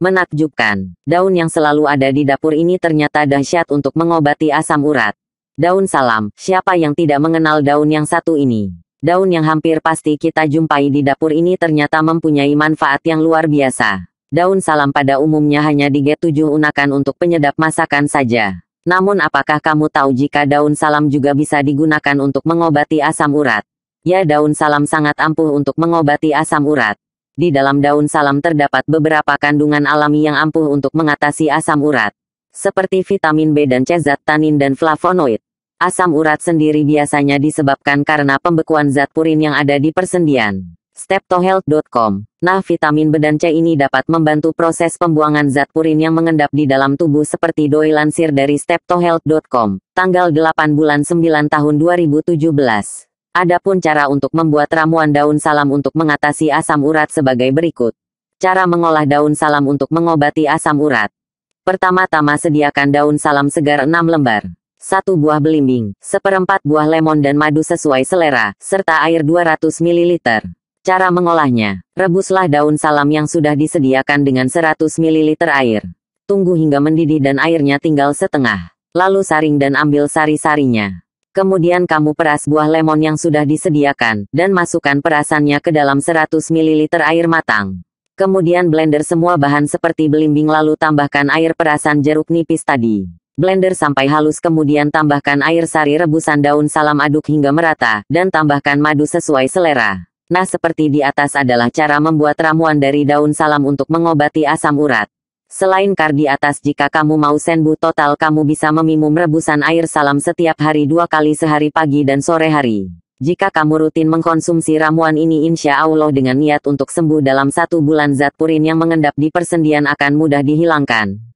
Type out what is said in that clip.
Menakjubkan, daun yang selalu ada di dapur ini ternyata dahsyat untuk mengobati asam urat. Daun salam, siapa yang tidak mengenal daun yang satu ini? Daun yang hampir pasti kita jumpai di dapur ini ternyata mempunyai manfaat yang luar biasa. Daun salam pada umumnya hanya G7 unakan untuk penyedap masakan saja. Namun apakah kamu tahu jika daun salam juga bisa digunakan untuk mengobati asam urat? Ya daun salam sangat ampuh untuk mengobati asam urat. Di dalam daun salam terdapat beberapa kandungan alami yang ampuh untuk mengatasi asam urat, seperti vitamin B dan C zat tanin dan flavonoid. Asam urat sendiri biasanya disebabkan karena pembekuan zat purin yang ada di persendian. Steptohealth.com. Nah, vitamin B dan C ini dapat membantu proses pembuangan zat purin yang mengendap di dalam tubuh seperti doi lansir dari steptohealth.com, tanggal 8 bulan 9 tahun 2017. Adapun cara untuk membuat ramuan daun salam untuk mengatasi asam urat sebagai berikut. Cara mengolah daun salam untuk mengobati asam urat. Pertama-tama sediakan daun salam segar 6 lembar, 1 buah belimbing, seperempat buah lemon dan madu sesuai selera, serta air 200 ml. Cara mengolahnya, rebuslah daun salam yang sudah disediakan dengan 100 ml air. Tunggu hingga mendidih dan airnya tinggal setengah. Lalu saring dan ambil sari-sarinya. Kemudian kamu peras buah lemon yang sudah disediakan, dan masukkan perasannya ke dalam 100 ml air matang. Kemudian blender semua bahan seperti belimbing lalu tambahkan air perasan jeruk nipis tadi. Blender sampai halus kemudian tambahkan air sari rebusan daun salam aduk hingga merata, dan tambahkan madu sesuai selera. Nah seperti di atas adalah cara membuat ramuan dari daun salam untuk mengobati asam urat. Selain kar di atas jika kamu mau senbu total kamu bisa meminum rebusan air salam setiap hari dua kali sehari pagi dan sore hari. Jika kamu rutin mengkonsumsi ramuan ini insya Allah dengan niat untuk sembuh dalam satu bulan zat purin yang mengendap di persendian akan mudah dihilangkan.